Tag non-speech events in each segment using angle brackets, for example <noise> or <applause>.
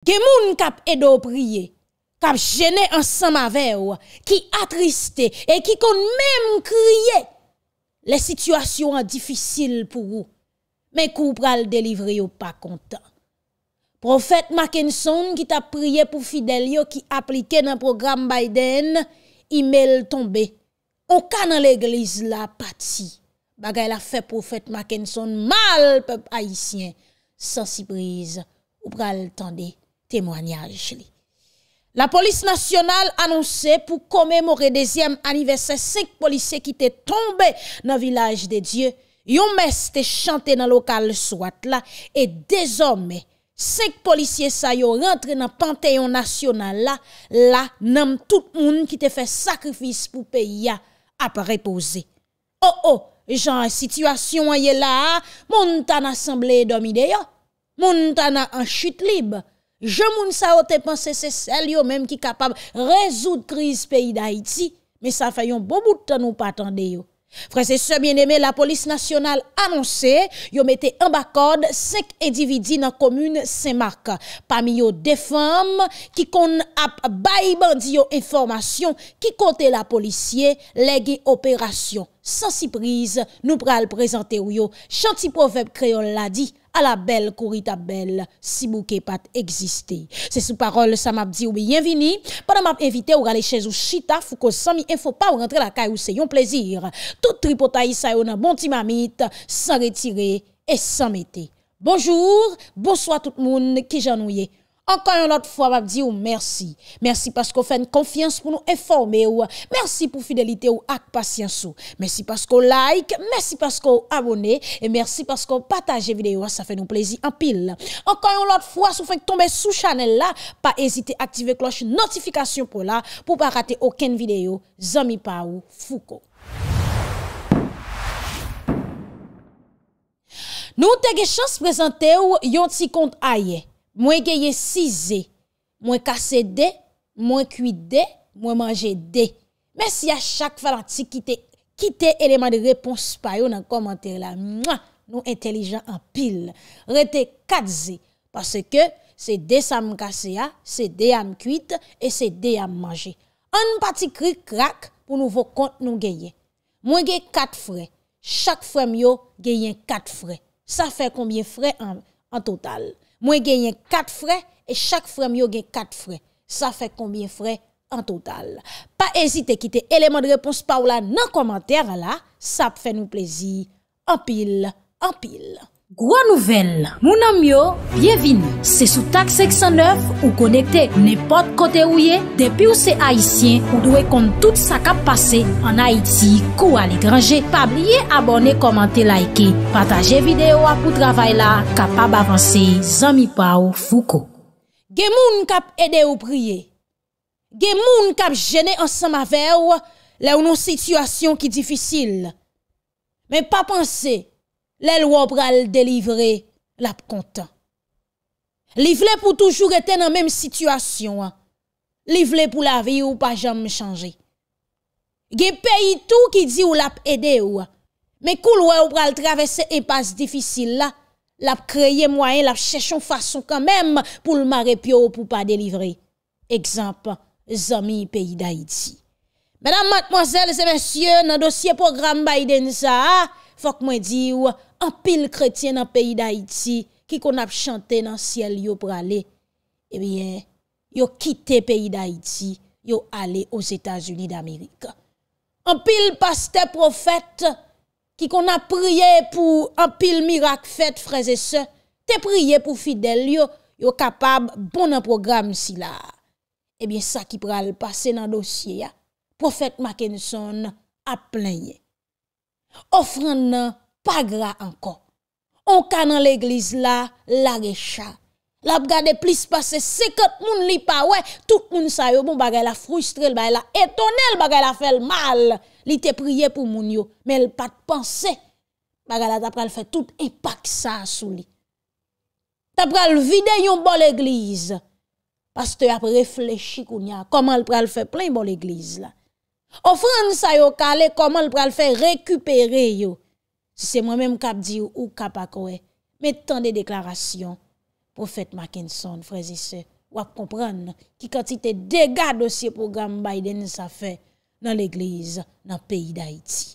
Kemoun kap edo priye, kap jene an sama verwa, ki atriste, e ki kon menm kriye, le situasyon an difisil pou ou, men kou pral delivri ou pa kontan. Profet Mackinson ki tap priye pou fidel yo ki aplike nan program Biden, imel tombe. O ka nan l'eglise la pati, bagay la fe Profet Mackinson, mal pep haisyen, san si brise, ou pral tende. Temwanyaj li. La polis nasyonal anonse pou komemore dezyem anivesè sek polisè ki te tombe nan vilaj de Diyo. Yon meste chante nan lokal swat la e dezome sek polisè sa yon rentre nan panteyon nasyonal la la nanm tout moun ki te fè sakrifis pou peya ap repose. Oh oh, jan yon situasyon yon la moun tan asemble domi deyo. Moun tan an chute libe. Je moun sa o te panse se sel yo menm ki kapab rezout kriz peyi da iti, men sa fayon bo moutan nou patande yo. Fransese, se mien eme, la polis nasyonal anonse, yo mette en bak kode sek edividi nan komoun sen mark. Pam yo defam, ki kon ap bay bandi yo informasyon, ki kote la polisye legi operasyon. San si priz nou pral prezante yo yo, chanti profep kreyon la di. A la bon bel korita bel, si mou ke pat egziste. Se sou parol, sa map di ou biyenvini. Pana map evite ou gale chèz ou chita, fou kon san mi enfo pa ou rentre la kay ou se yon plezir. Tout tripotay sa yon bon ti mamit, san retire et san mette. Bonjour, bonsoit tout moun ki janouye. Ankan yon lot fwa wap di ou mersi. Mersi paskou fèn konfians pou nou informe ou. Mersi pou fidelite ou ak pasyansou. Mersi paskou like, mersi paskou abone. E mersi paskou pataje videyo, sa fè nou plezi anpil. Ankan yon lot fwa sou fèn k tombe sou chanel la, pa ezite aktive kloche notifikasyon pou la, pou pa rate oken videyo, zami pa ou fuko. Nou te ge chans prezante ou yon ti kont aye. Mwen geye 6 zi, mwen kase de, mwen kuit de, mwen manje de. Mwen si a chak falant si kite eleman de repons pa yo nan komantere la, mwen nou entelijan an pil. Rete 4 zi, pase ke se de sa m kase a, se de a m kuit, e se de a m manje. An pati kri krak pou nouvo kont nou geye. Mwen geye 4 fre, chak fre myo geye 4 fre. Sa fe koumye fre an total? Mwen genyen 4 fre, e chak fre myo genyen 4 fre. Sa fe kombien fre an total? Pa ezite kite eleman de repons pa ou la nan komentèran la, sa fe nou plezi. Anpil, anpil! Gwa nouvel, moun anmyo, bienvin, se sou tak 609 ou konekte nepot kote ouye depi ou se Haitien ou dwe kont tout sa kap pase an Haiti kou al e grange pa blye abone, komante, laike pataje videyo apou travay la kap ap avanse, zami pa ou fuko Ge moun kap ede ou priye Ge moun kap jene ansan ma ver la ou nou situasyon ki difisil men pa panse Lèl wè ou pral delivre, lèp kontan. Livle pou toujou reten nan menm situasyon. Livle pou la vi ou pa jom chanje. Gè peyi tou ki di ou lèp ede ou. Mè koul wè ou pral travesse epas difisil la, lèp kreye mwen, lèp chèchon fason kan menm pou l'mare pyo ou pou pa delivre. Ekzampan, zomi peyi da iti. Mèdam matmozèl, zè mèsyè, nan dosye program bayi den sa a, Fok mwen di ou, an pil kretien nan peyi da iti, ki kon ap chante nan siel yo prale, e bien, yo kite peyi da iti, yo ale os Etasuni d'Amerika. An pil paste profet, ki kon ap priye pou an pil mirak fet freze se, te priye pou fidel yo, yo kapab bonan program si la. E bien, sa ki prale pase nan dosye ya, profet Mackinson ap plenye. Ofran nan, pa gra ankon On ka nan l'eglise la, la recha La ap gade plis pase, sekot moun li pa we Tout moun sayo bon bagay la frustre El bagay la etone, el bagay la fel mal Li te priye pou moun yo Men el pat pense Bagay la tap pral fe tout, e pak sa sou li Tap pral vide yon bol eglise Pastè ap reflechi koun ya Koman pral fe plen bol eglise la Ofran sa yo kale koman l pral fe rekupere yo Si se mwen menm kap diyo ou kap akowe Metan de deklarasyon Profet Mackinson frezise Wap kompran ki kantite dega dosye program Biden sa fe Nan l eglize, nan peyi da iti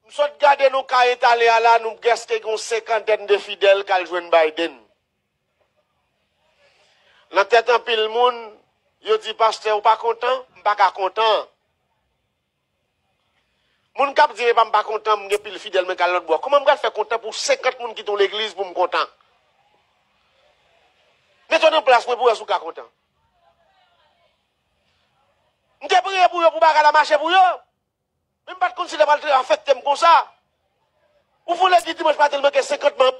M sot gade nou ka etale ala nou geste goun sekanten de fidel kal jwen Biden Nan tetan pil moun Yo di paste ou pa kontan, m pa ka kontan Mwen kap diye mwen pa kontan mwen gen pil fidel men kal lot bo. Koman mwen kap fè kontan pou sekat moun ki ton l'eglise pou mwen kontan? Mwen tonen plas mwen pou yon sou ka kontan. Mwen te prie pou yon pou baga la mache pou yon. Mwen pat konside valdre an fèk tem kon sa. Ou foule diti mwen patel mwen ke sekat moun?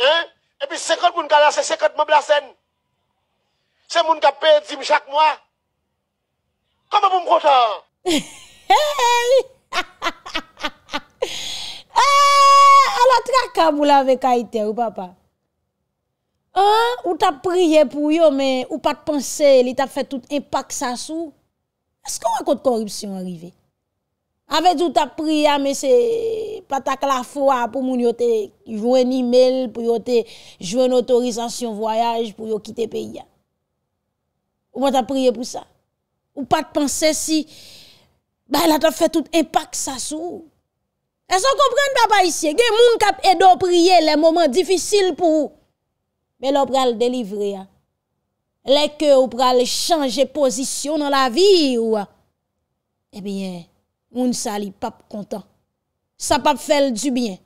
He? E pi sekat moun kalan se sekat moun blasen. Se moun kap pedzim chak mwa. Koman mwen kontan? Hihi! Hei! Ha ha ha ha! Ha la traka mou la vek a ite ou papa. Ha, ou ta priye pou yo men, ou pa te pense, li ta fe tout impak sa sou. Eske ou an kote korupsyon arive? Aved ou ta priye, a me se patak la foa, pou moun yo te jwe n'e-mail, pou yo te jwe n'autorizasyon voyaj, pou yo kite pe ya. Ou pa te priye pou sa? Ou pa te pense si... ba la ta fè tout impak sa sou. E sa kompren papa isye, gen moun kat edo priye le mouman difisil pou ou, me lo pral delivre. Le ke ou pral chanje posisyon nan eh la vi ou. E bien, moun sa li pap kontan. Sa pap fèl du bien.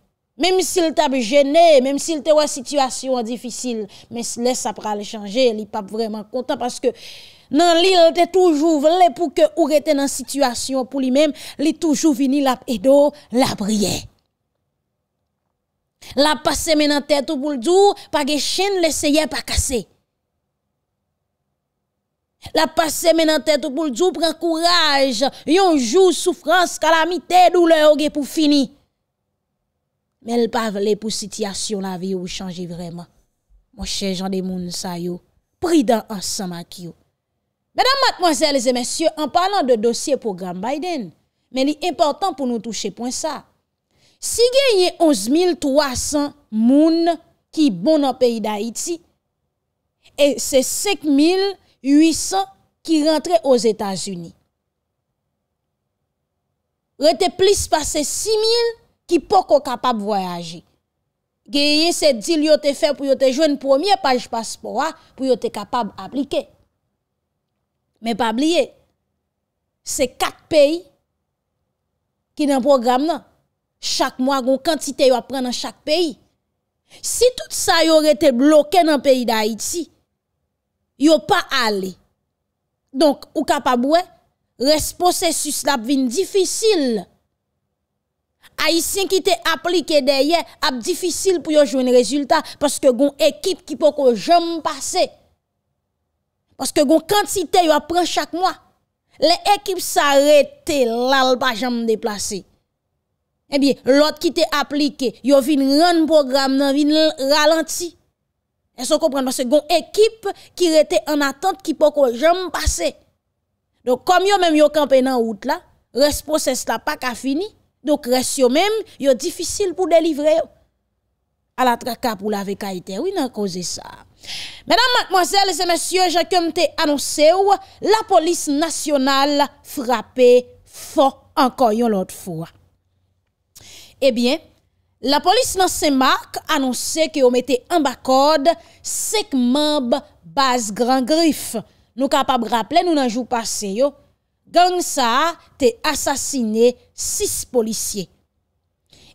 Mem si l te ap jene, mem si l te wè situasyon difisil, men se lè sa pral chanje, li pap vreman kontan. Paske Nan li lte toujou vle pou ke ou reten an situasyon pou li menm, li toujou vini lap edo, lap rye. Lap pase men an tèt ou pou l'dou, pa ge chen leseye pa kase. Lap pase men an tèt ou pou l'dou, pren kouraj, yon jou soufrans, kalamite, doule ou ge pou fini. Men lpa vle pou sityasyon la vi ou chanje vreman. Mwen chen jan de moun sa yo, pri dan ansan mak yo. Madame, mademoiselles et messieurs, en parlant de dossier programme Biden, men li important pou nou touche point sa, si gen yon 11.300 moun ki bon an peyi da Haiti, e se 5.800 ki rentre os Etats-Unis, rete plis pa se 6.000 ki poko kapab voyaje. Gen yon se dil yo te fe pou yo te jwen pwomye pwaj paspora ah, pou yo te kapab aplike. Men pa bliye, se kat peyi ki nan program nan, chak mwa goun kantite yo apren nan chak peyi. Si tout sa yo rete bloke nan peyi da Haiti, yo pa ale. Donk, ou kapabwe, respose sus la ap vin difisil. Aisyen ki te aplike deye, ap difisil pou yo jouni rezultat paske goun ekip ki poko jom pase. Oske goun kantite yo apren chak mwa. Le ekip sa rete lal pa jam deplase. Ebiye, lot ki te aplike, yo vin ren program nan, vin ralanti. Eso kompren, mwase goun ekip ki rete an atante ki poko jam pase. Donk kom yo menm yo kampen nan wout la, responses la pa ka fini. Donk resyo menm, yo difisil pou delivre yo. A la traka pou la veka ite, ou nan kose sa? Madame, mademoiselles et messieurs, j'accompte annonce ou la polis nationale frappe fort anko yon lot fwa. Ebyen, la polis nan semak annonse ke omete an bakode sek mab base gran grif. Nou kapap graple nou nan jou passe yo. Gang sa te asasine sis polisye.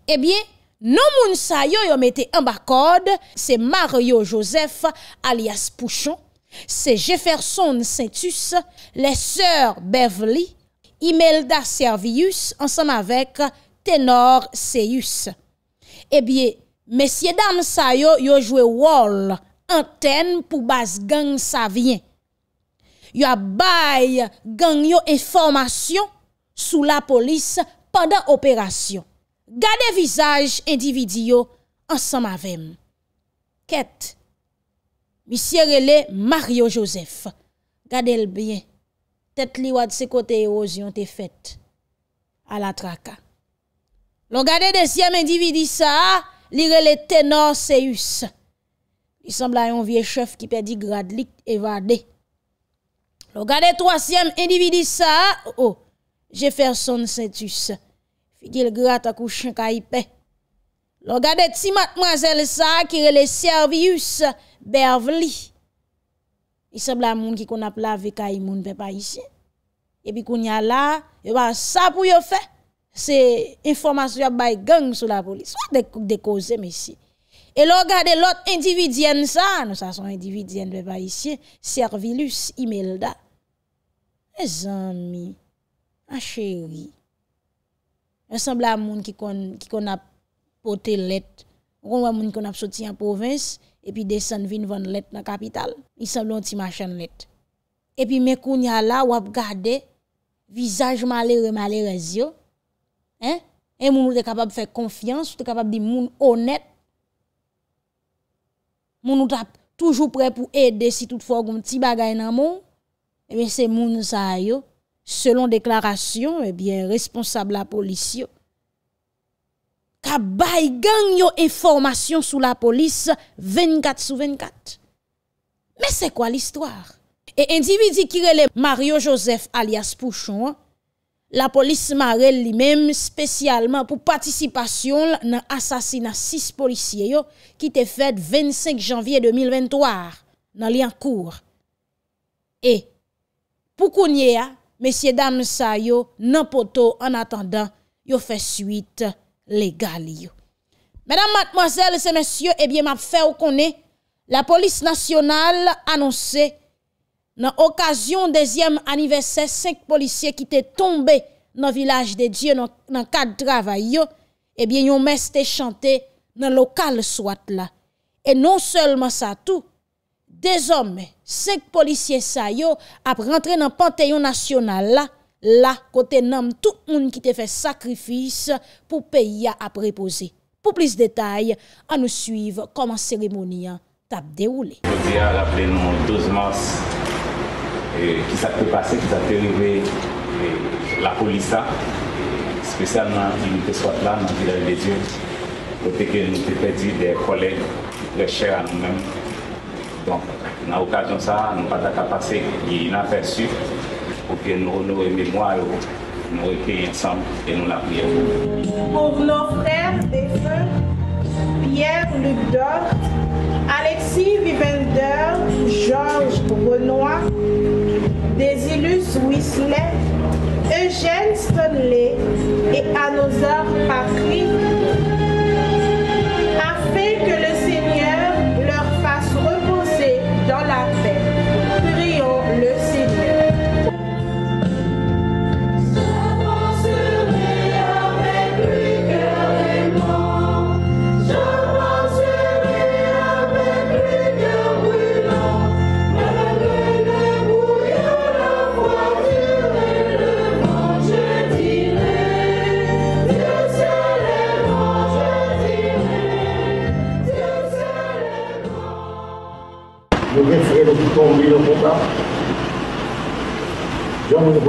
Ebyen, eh Non moun sa yo yo mette an bakod, se Mario Joseph alias Pouchon, se Jefferson Saintus, le sœur Beverly, Imelda Servius, ansan avèk Tenor Seyus. Ebyè, eh mesye dan sa yo yo jwe wol anten pou bas gang sa vyen. Yo bay gang yo informasyon sou la polis padan operasyon. Gade vizaj individyo ansan mavem. Ket, misye rele Mario Josef. Gade l'byen, tet li wad se kote erozyon te fet. A la traka. Lo gade desyem individy sa, li rele tenor Seus. Li sembla yon vie chef ki pedi gradlik evade. Lo gade trasyem individy sa, o, oh, oh, jefer son se tus. Pekil gra ta kouchen ka ipè. Lo gade timat mazel sa, kire le servius be avli. I seb la moun ki kon ap la ve ka imoun be pa isye. E pi kon nyal la, yo e ba sa pou yo fe, se informasyon bay geng sou la polis. Wak de koze me si. E lo gade lot individyen sa, nou sa son individyen be pa isye, servius imel da. E zan mi, a chéri, Ensemble a moun ki kon ap pote let. Roun wè moun ki kon ap soti an provins, epi desan vin van let nan kapital. Ensemble an ti machan let. Epi mè koun ya la wè ap gade, vizaj malè remalè rezyo, en moun ou te kapab fèk konfians, ou te kapab di moun onet, moun ou te ap toujou pre pou ede si tout fò goun ti bagay nan moun, epi se moun sa ayò. Selon deklarasyon, eh responsable la polis yo. Ka bay gang yo informasyon sou la polis 24 sou 24. Me se kwa l'histoire? E individi ki rele Mario Joseph alias Pouchon, la polis se mare li mem spesyalman pou patisipasyon nan asasina 6 polisye yo ki te fed 25 janvye 2023 nan li an kour. E pou kounye ya Mesye dam sa yo nan poto an atanda yo fe suite legal yo. Medan matmazel se mesye, ebyen eh map fe ou konen, la polis nasyonal anonsen nan okasyon dezyem anivesen, senk polisye ki te tombe nan vilaj de diyo nan kat drava yo, ebyen eh yon meste chante nan lokal swat la. E non selman sa tou, Dezome, sek polisye sa yo ap rentre nan panteyon nasyonal la, la kote nam tout moun ki te fe sakrifis pou peyi ap repose. Po plis detay, an nou suive koman seremoni tap de oule. Kote ya la plenon 12 mars, e, ki sa te pase, ki sa te leve e, la polisa, e, spesyalman ki nou te swat lan, kote ki nou te pedi de kolek, de chè an nou menm. Donc, a l'occasion ça, nous pas qu'à inaperçu pour que nous les mémoires, nous étions ensemble et nous la prions. Pour nos frères défunts, Pierre Luc Alexis Vivender, Georges Renoir, Désilus Whistler, Eugène Stanley et heures.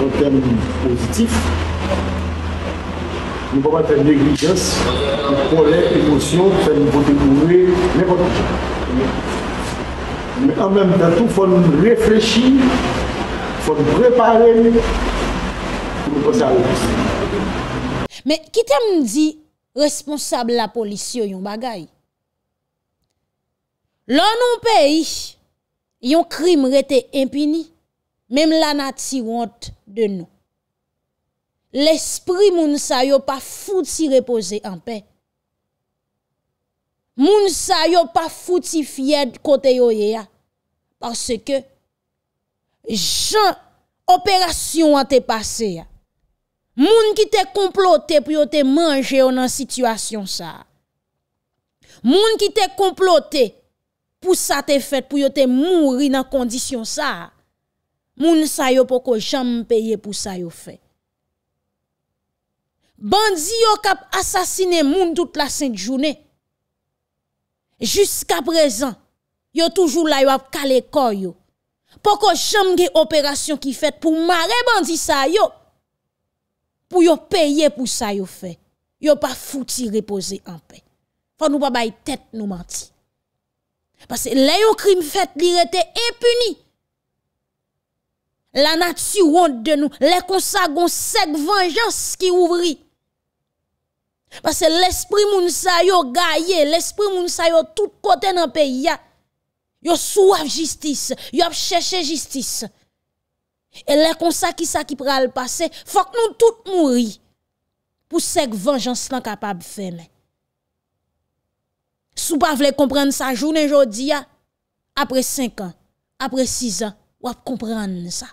en termes positifs, nous ne pouvons pas faire négligence, colère, émotion, faire nous découvrir n'importe quoi. Mais en même temps, il faut réfléchir, il faut nous préparer pour passer à l'autre. Mais qui t'a dit responsable la police yon bagay? L'on nous pays, yon crime rete impuni, même la nature honte De nou L'esprit moun sa yo pa fouti Repose en pe Moun sa yo pa fouti Fied kote yo ye ya Parce ke Jean Operasyon an te pase ya Moun ki te komplote Pou yo te manje yo nan situasyon sa Moun ki te komplote Pou sa te fet Pou yo te mouri nan kondisyon sa moun sa yo poko jam payer pour ça yo fait bandi yo kap assassiner moun toute la sainte journée jusqu'à présent yo toujours là yo ap calé corps poko jam ge opération qui fait pour marrer bandi sa yo pour yo payer pour ça yo fait yo pas fouti reposer en paix faut nous pas la tête nous mentir parce que les crime fait li rete impuni La nati wonde de nou, le konsa goun sek venjans ki ouvri. Pase l'esprit moun sa yo gaye, l'esprit moun sa yo tout kote nan peyi ya. Yo sou af jistis, yo ap cheche jistis. E le konsa ki sa ki pral pase, fok nou tout mouri pou sek venjans lan kapab fele. Sou pa vle komprende sa, jounen jodi ya, apre 5 an, apre 6 an, wap komprende sa.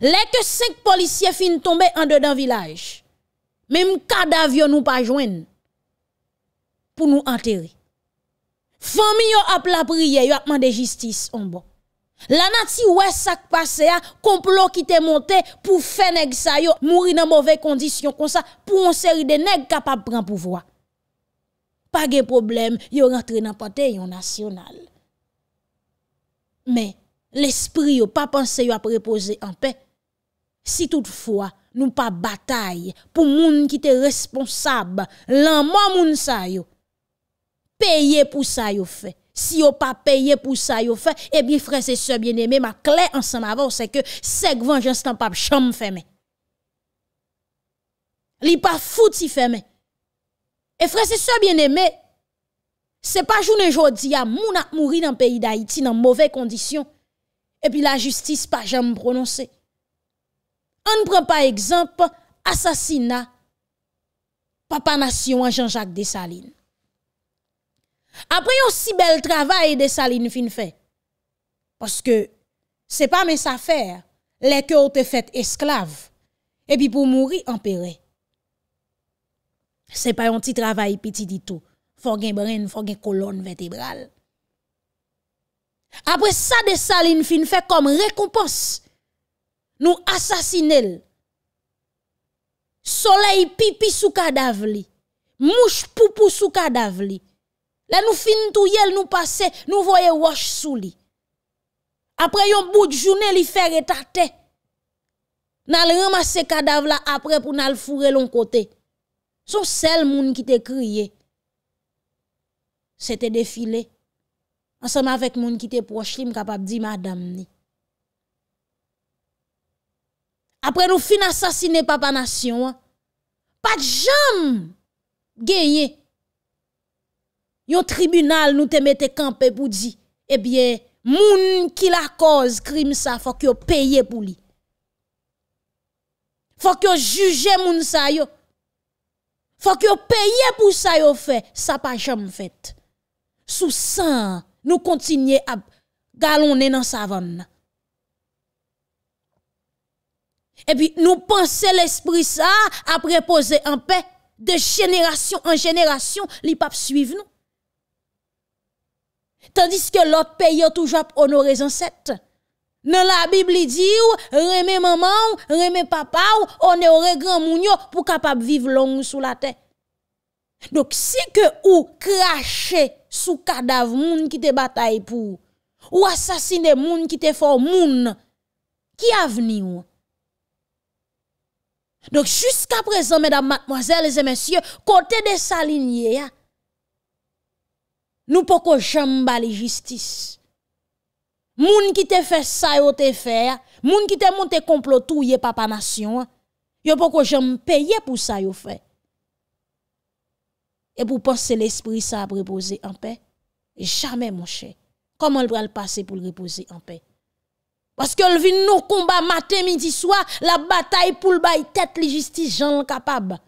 Les que cinq policiers fin tombés en dedans village. Même cadavre nous pas joindre pour nous enterrer. Famille yo a la prière, yo a demandé justice en bon. La nati ouais sak passé a complot qui te monté pour faire nèg sa yo mourir dans mauvais condition comme ça pour une série de nèg capable prendre pouvoir. Pas de problème, yo rentre dans yon national. Mais l'esprit ou pas penser à reposer en paix. Si toutefois nous pas bataille pour moun qui te responsable, l'an moun sa yo payer pour ça yo fait. Si yo pas payé pour ça yo fait, eh bien frère et sœurs bien aimé... ma clé ensemble avant c'est que c'est vengeance tant pas chambre fermée. Li pas fouti fermé. Et frère et sœurs bien-aimés, c'est pas journée jodi a moun a mouri dans pays d'Haïti dans mauvaises conditions et puis la justice pas jamais prononcée. On ne prend pas exemple assassinat papa nation Jean-Jacques Dessalines. Après un si bel travail Dessalines fin fait parce que c'est pas mes affaires les que te fait esclaves. et puis pour mourir en Ce C'est pas un petit travail petit du tout. Faut gain brain, faut gain colonne vertébrale. Après ça, des salines fin fait comme récompense. Nous assassinons. Soleil pipi sous cadavre Mouche poupou sous cadavre Là nous fin tout nous passer, nous voyons wash sous Après yon bout de journée, li fait Nous Nal le cadavre après pour nal fourrer l'on côté. Son seul moun qui te crié. C'était défilé ensemble avec moun qui te proche, je capable de dire madame. Après nous fin assassiner papa nation, hein. pas de jam gagné. Yon tribunal nous te mette campé pour dire, eh bien, moun qui la cause crime ça, faut que paye pour lui. Faut que juge moun sa yo. Faut que paye pour ça yo fait, ça pas jamais fait. Sous sang nous continuer à galonner dans savane. Et puis nous pensons l'esprit ça à préposer en paix de génération en génération, les papes suivent nous. Tandis que l'autre pays a toujours honoré ancêtres. Dans la Bible, il dit, remets maman, remets papa, on est grand mounio pour capable vivre long sous la terre. Donc, si que ou cracher sous cadavre moun qui te bataille pour ou assassiner moun qui te fort moun qui avenir donc jusqu'à présent mesdames mademoiselles et messieurs côté des saliniers nous pouvons jamais la justice moun qui te fait ça yo te fait moun qui te monte complot tout papa nation yo pouvons jamais payer pour ça yo fait et pour penser l'esprit ça reposer en paix jamais mon cher comment elle va le passer pour le reposer en paix parce que le vin nous combat matin midi soir la bataille pour le bail tête les justice gens capable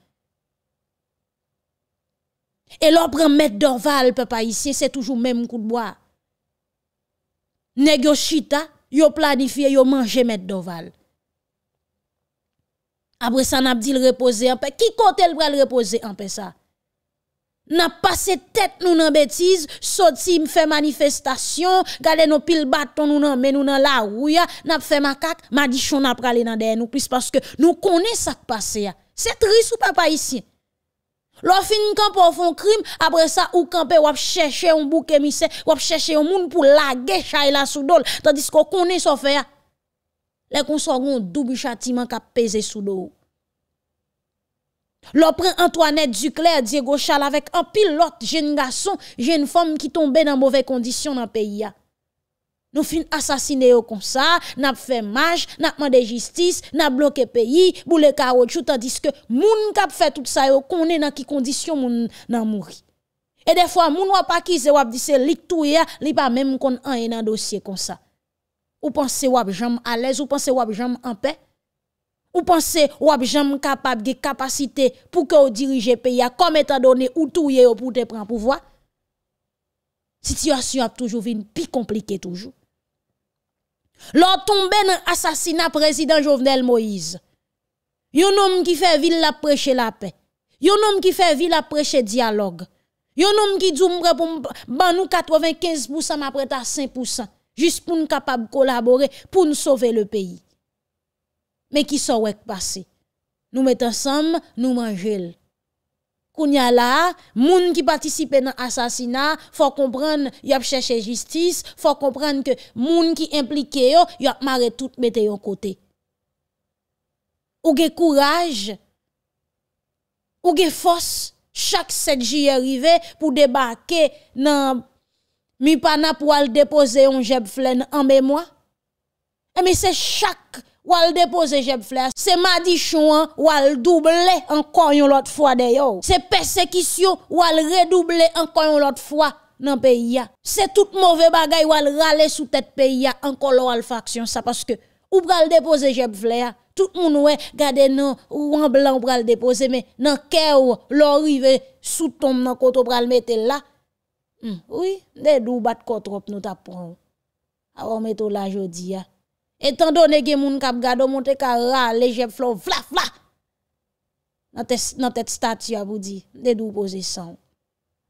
et l'on prend mettre d'orval papa, ici, c'est toujours même coup de bois nèg chita yo planifié yo manger maître d'orval après ça n'a dit le reposer en paix qui compte le reposer en paix ça N ap pase tet nou nan betiz, sotim fe manifestasyon, gade nou pil baton nou nan menou nan la ouya, nap fe makak, madichon ap rale nan dey nou, pise paske nou kone sak pase ya. Se tri sou pa pa isi. Lò fin kan pou an fon krim, apre sa ou kan pe wap chèche yon bouke misè, wap chèche yon moun pou lage chay la sou dol, tandis ko kone so fe ya, lè kon so goun doubi chati man kap pese sou do ou. L'opre Antoinette Duclair, Diego Chal avec un pilote jeune garçon, jeune femme qui tombait dans mauvaises conditions dans le pays. Nous fin assassiné comme ça, n'a fait marche, n'a demandé justice, n'a bloqué pays, boule caoutchouc tandis que moun k'ap fait tout ça nous connaît dans qui condition moun nan mouri. Et des fois moun wap pas qui se wap dit c'est lik touye, li pas même kon an dans dossier comme ça. Ou pensez wap jam à l'aise ou pensez wap jam en paix? Ou pensez ou êtes jamais capable de capacité pour que vous dirigez le pays comme étant donné ou tout est pour te prendre pouvoir Situation a toujours une pi compliquée toujours. Lors tombe dans assassinat président Jovenel Moïse. Yon homme qui fait ville la prêcher la paix. Yon homme qui fait ville la prêcher dialogue. Yon homme qui dit pour ban nous 95% m'apprête à 5% juste pour nous capable collaborer pour nous sauver le pays. Mè ki sou wèk pase. Nou mèt ansam, nou manjèl. Koun ya la, moun ki patisipe nan asasina, fò komprèn yop chèche jistis, fò komprèn ke moun ki implike yo, yop mare tout mètè yon kote. Ou ge kouraj, ou ge fòs, chak sèdji yorive pou debake nan mi pana pou al depose yon jeb flèn an bè mwa. E mi se chak wale depoze jeb vle a. Se madi chouan wale doble an kon yon lot fwa deyo. Se persekisyon wale reduble an kon yon lot fwa nan peyi a. Se tout mouve bagay wale rale sou tete peyi a an kon lor wale faksyon sa. Paske ou pral depoze jeb vle a. Tout moun wè gade nan ou an blan pral depoze. Me nan kè ou lor rive sou tom nan koto pral mette la. Hmm, oui, ne dou bat kotrop nou tap prou. A ah, ou metto la jodi a. Étant donné que moun kap gado monte ka ra lejeb flow vla vla. Nan tèt te, statu dit de dou pose On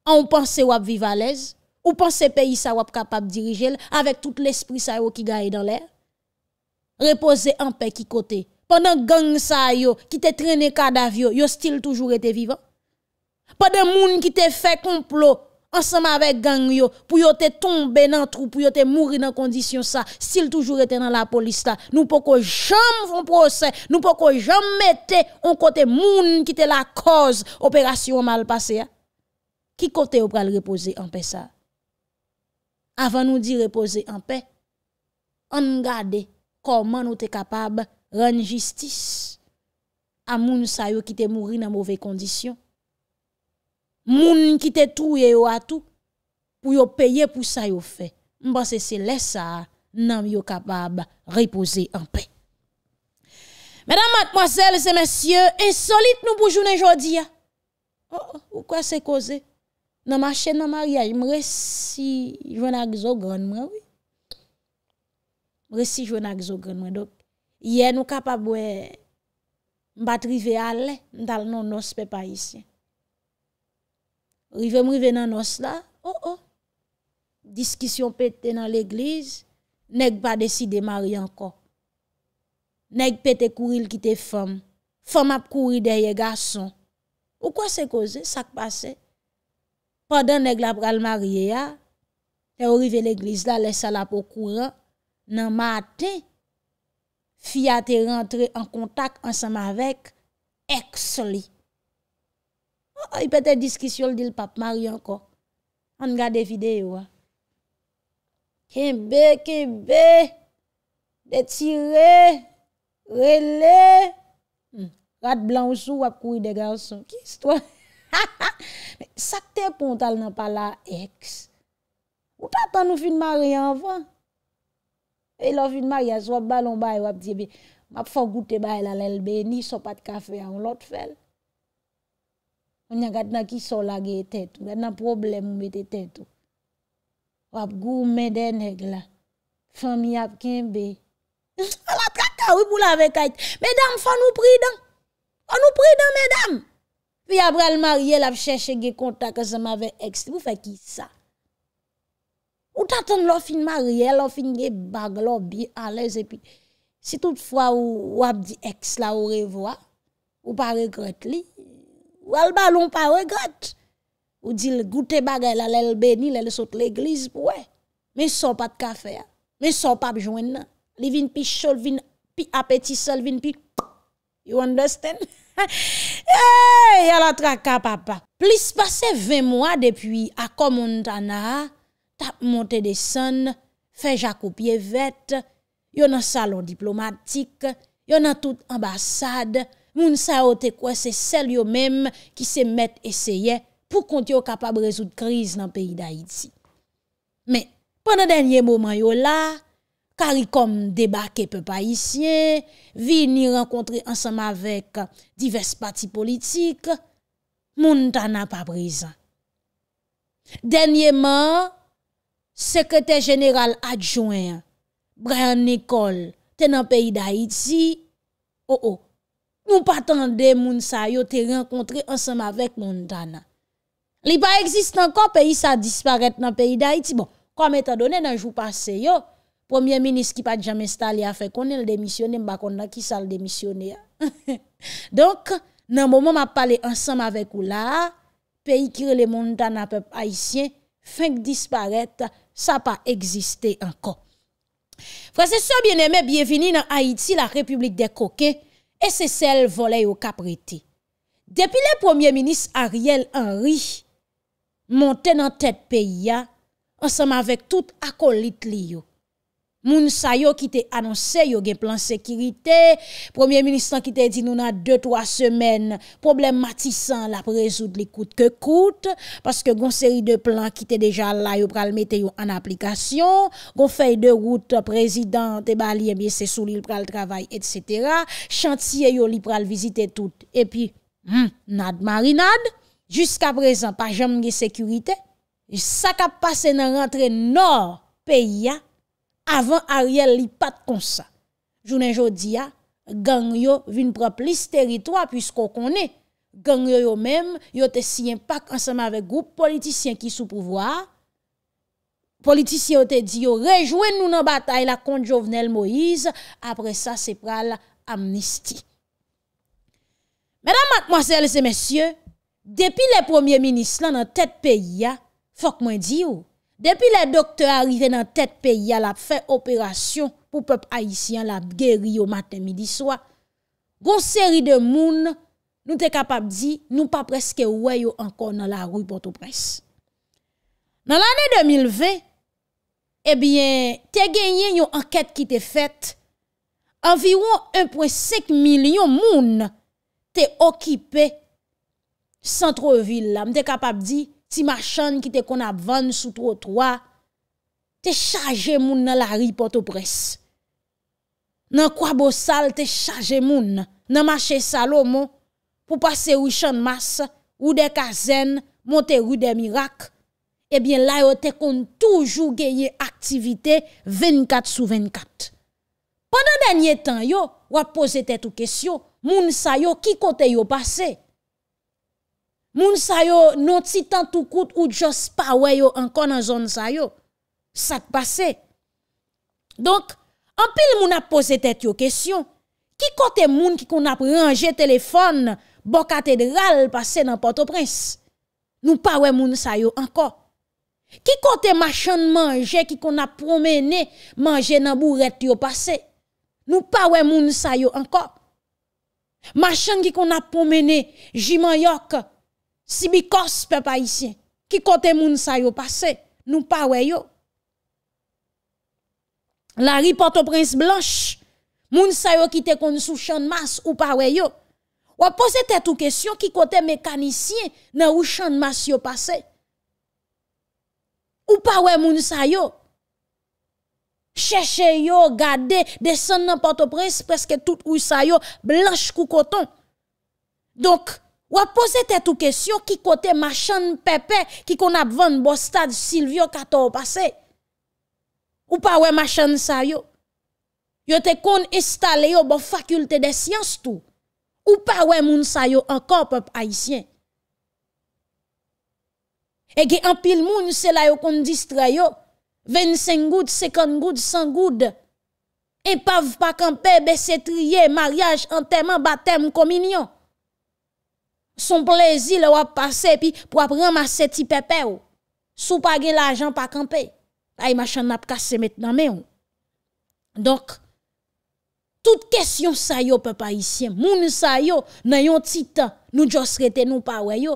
An ou pense wap à l'aise, ou pense pays sa wap de diriger avec tout l'esprit sa yo qui gagne l'air. l'air. Repose paix qui qui kote. gang sa yo, qui te traîne cadavre, yo, yo stil toujours vivant. Pas de moun qui te fait complot, ensemble avec gang yo pour yo te tomber dans trou pour yo te mourir dans condition ça s'il toujours était dans la police là nous poko jamais font procès nous poko jamais mettre on côté moun qui était la cause opération mal passée hein. qui côté ou pral reposer en paix ça avant nous dire reposer en paix on garder comment nous sommes capables rendre justice à moun sa yo qui te mourir dans mauvaises condition? Moun ki te touye yo atou pou yo peye pou sa yo fe. Mban se se lesa nan yo kapab repose en pe. Mwenan matmwazel se mensyen, insolit nou pou jounen jodi ya. Oh, oh, ou kwa se koze? Nan ma chen nan ma riaj, mresi jounan gzo gwan mwen. Mresi jounan gzo gwan mwen. Yen nou kapab we batrive ale dal nou nospe pa isye. Rivem rive nan os la, oh oh, diskisyon pete nan l'eglize, neg pa deside mari anko. Neg pete kouri l'kite fom, fom ap kouri deye gason. Ou kwa se koze, sak pase? Padan neg la pral mari e ya, e o rive l'eglize la lesa la pou kouran, nan mate, fia te rentre an kontak ansam avek, ek soli. O, ah, o, i pete diskisyon di l pap maryan ko. An gade videyo, wa. Ken be, ken be, detire, rele, gade hmm. blansou wap kouy <laughs> eh de galson. Kis, to. Ha, ha, ha. Sa te pon tal nan pala, eks. Ou ta tan nou fin maryan, wan? E lo fin maryan, wap balon bay, wap dibe, wap fok goute bay lal elbe, ni so pat kafe an lot fel. On yagat nan ki sola ge eten tou. Yagat nan problem ou bete eten tou. Wap gou mè den e glan. Fèm yap ken be. Jou wap lak kaka ou pou la ve kait. Mèdam fèm nou pridan. Fèm nou pridan mèdam. Pi abrel mariè la fèm chèche ge kontak a zèm avè ekst. Ou fè ki sa? Ou tatan lò fin mariè, lò fin ge bag lò bi alè zèpi. Si tout fwa ou wap di ekst la ou revoa, ou pa rekret li, ou pa rekret li, Ou al balon pa we got. Ou di le goute bagay la lèl benil, lèl sot l'eglise pou we. Men son pat kafe ya. Men son pap jwen nan. Li vin pi chol, vin pi apetisol, vin pi... <clears throat> You understand? <laughs> Ya la traka papa. Plis pase 20 mwa depi akomontana, tap monte de son, fe jakopye vet, yon nan salon diplomatik, yon nan tout ambasade, moun sa o te kwen se sel yo mèm ki se mèt eseye pou kont yo kapab rezout kriz nan peyi da iti. Mè, panan denye mouman yo la, karikom debake pe pa iti, vin ni renkontre ansama vek divers pati politik, moun tanan pa priz. Denye moun, sekrete jeneral adjouen, Brian Nicole, te nan peyi da iti, o oh o, oh, Nous pas attendre moun sa yo te rencontré ensemble avec Montana. Li pas existe encore pays ça disparaît dans pays d'Haïti. Bon, comme étant donné dans jour passé yo, premier ministre qui pas jamais installé a fait qu'on le démissionné, m'ba qui ça le démissionné. <laughs> Donc, dans moment m'a parlé ensemble avec ou là, pays qui le Montana peuple haïtien fin disparaître, ça pas existé encore. Frères et bien aimé bienvenue dans Haïti, la République des coquins et c'est celle volée au caprété. Depuis le premier ministre Ariel Henry, monté dans tête pays, ensemble avec toute acolyte li moun sa yo ki te anonse yo gen plan sekirite, premier ministan ki te di nou nan 2-3 semen, problematisan la prezout li koute ke koute, paske gon seri de plan ki te deja la yo pral mette yo an aplikasyon, gon fey de route prezident, te bali e eh bese sou li pral travay, etc. Chantye yo li pral vizite tout, e pi hmm, nad marinad, jiska prezant pa jam gen sekirite, sakap pase nan rentre nor peyi ya, avan a riel li pat kon sa. Jounen jodi ya, gang yo vin pra plis teritwa, pwis kon kon ne. Gang yo yo men, yo te siyen pak ansama vek group politisyen ki sou pouvoa. Politisyen yo te di yo, rejouen nou nan batay la kont jovenel Moïse, apre sa se pral amnisti. Medan mat mwasele se mesye, depi le premier minis lan nan tet peyi ya, fok mwen di yo. Depi la doktor a rite nan tet peyi al ap fe operasyon pou pep Aisyen la gery yo maten midi swa, goun seri de moun nou te kapap di nou pa preske wè yo ankon nan la rouy poto pres. Nan l'anè 2020, eh te genyen yo anket ki te fet, anviron 1.5 milyon moun te okipe centro vil la. M te kapap di... Ti machan ki te kon apvan sou tro troa, te chaje moun nan la ripot ou pres. Nan kwa bo sal te chaje moun nan mache salo moun pou pase wichan mas, wou de kazen, moun te wou de mirak, ebyen la yo te kon toujou geye aktivite 24 sou 24. Pendan denye tan yo, wap pose te tou kesyo, moun sa yo ki kote yo pase? Moun sa yo non titan tout kout ou just pas ouais yo encore dans zone sa yo. Ça passé. Donc, en pile moun a posé tête yo question. Qui kote moun ki qu'on a rangé téléphone bon cathédrale passé nan Port-au-Prince. Nous pas ouais moun sa yo encore. Qui kote machin manje ki qu'on a promené manger nan bourrette yo passé. Nou pas ouais moun sa yo encore. Machin ki qu'on a promené Jiman si kos pe pa qui ki kote moun sa yo pase, nou pa we yo. La porto prince blanche, moun sa yo ki te kon sou chan mas ou pa we yo. Ou pose te tout question qui côté mécanicien nan ou chan de masse yo passé. Ou pas ouais moun sa yo. Cherchez yo, gade, descend dans Port-au-Prince presque tout ou sa yo blanche cou coton. Donc Wapose te tou kesyo ki kote machan pepe ki kon apvan bo stad Silvio 14 pase? Ou pa we machan sa yo? Yo te kon estale yo bo fakulte de siyans tou? Ou pa we moun sa yo ankon pep aisyen? Ege anpil moun se la yo kon distra yo, 25 goud, 50 goud, 100 goud. E pav pa kanpe besetriye, maryaj, anteman, batem, kominyon. Son plezi le wap pase pi pou ap ramase ti pepe ou. Oh. Sou pa gen la ajan pa kampe. Ay machan nap kase met nanme ou. Oh. Dok, tout kesyon sa yo pepa isyen. Moun sa yo nan yon titan nou jos rete nou pa weyo.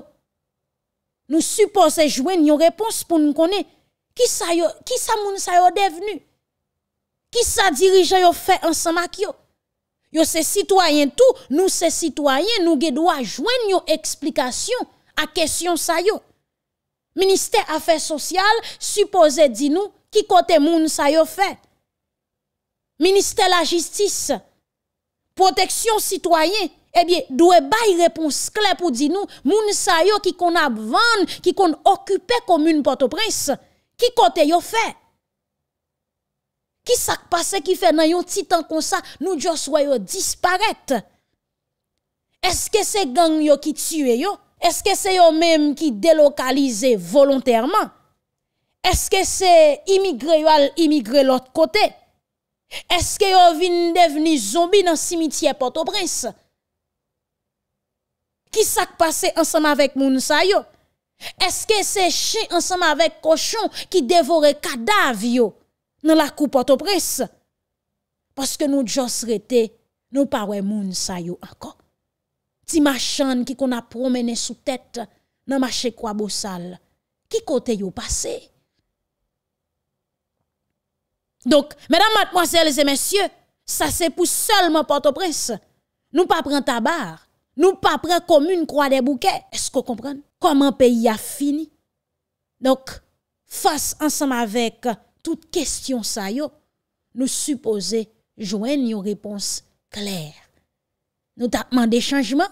Nou supose jwen yon repons pou nou kone. Ki sa moun sa yo devenu? Ki sa dirijan yo fe ansan mak yo? yo se citoyen tout, nous ces citoyens, nous devons joindre une explication à question ça yo. Ministère Affaires sociales supposé dit nous qui côté moun ça yo fait. Ministère la justice, protection citoyen, eh bien, doit bay réponse claire pour dire nous, moun sa yo qui kon a qui kon occupé commune Port-au-Prince, qui côté yo fait. Qui s'est passé qui fait dans un petit temps comme ça, nous disparaître Est-ce que c'est gang qui tue yo Est-ce que c'est eux-mêmes qui délocalise volontairement Est-ce que c'est immigré immigré l'autre côté Est-ce que yo viennent devenir zombie dans le cimetière Port-au-Prince Qui s'est passé ensemble avec Mounsa Est-ce que c'est chien ensemble avec cochon qui dévore cadavre yo? dans la coupe Port-au-Prince. Parce que nous juste rete, nous pas moun sa yo encore. Ti machan qui qu'on a promené sous tête dans marché quoi bossal. Qui côté yo passé? Donc, mesdames, mademoiselles et messieurs, ça c'est pour seulement Port-au-Prince. Nous pas prendre tabac, nous pas prendre commune croix des bouquets. Est-ce que vous comprenez comment pays a fini? Donc, face ensemble avec Tout kestyon sa yo, nou suppose jwen yon repons kler. Nou takman de chanjman,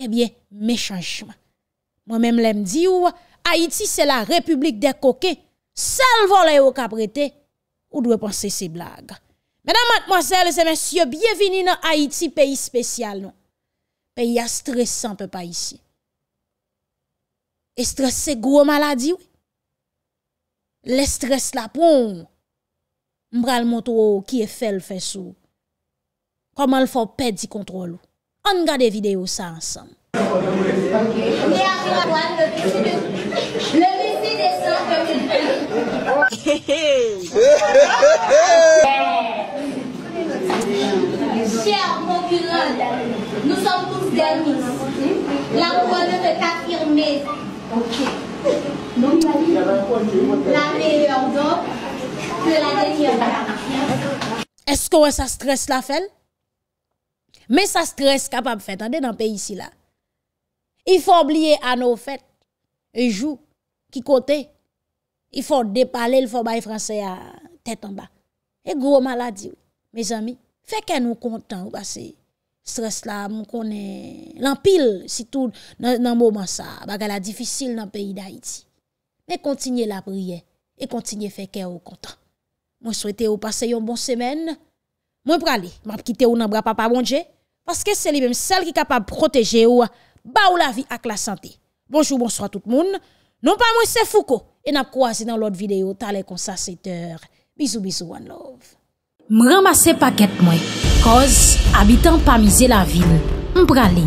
ebyen eh me chanjman. Mwen menm lem di ou, Haiti se la republik de koke, salvo le yo kaprete, ou dwe panse se blaga. Mwenan matmozèl, se mensyo, biyevini nan Haiti, peyi spesyal nou. Peyi a stresan pe pa isi. E stres se gwo maladi ou, Lè stres la pou ou. Mbra l motou ki e fel fè sou. Koman l fò pè di kontrol ou. An gade videyo sa ansan. Ne ariwa wan l vissi de... L vissi de san komi. Chèr Mokulon, nou som pouz demis. La mou ane pe ta firme. La meyer do Pe la dekir Esko we sa stres la fel Me sa stres kapab fet An de nan pe yisi la I fò oubliye an nou fet E jou ki kote I fò depale I fò baye franse a tet an ba E gro maladi Fèkè nou kontan Stres la Lampil Nan mouman sa Bakal la difisil nan pe yi da iti e kontinye la priye, e kontinye fekè ou kontan. Mwen souwete ou pase yon bon semen, mwen pralè, mwen kite ou nan bra pa pa bonje, paske seli bem sel ki kapab proteje ou, ba ou la vi ak la sante. Bonjou, bonsoi tout moun, non pa mwen se fouko, e nap kwa zi nan lot videyo talè konsasiteur. Bizou, bizou, wan love. Mwen ramase paket mwen, koz abitan pa mize la vil, mwen pralè.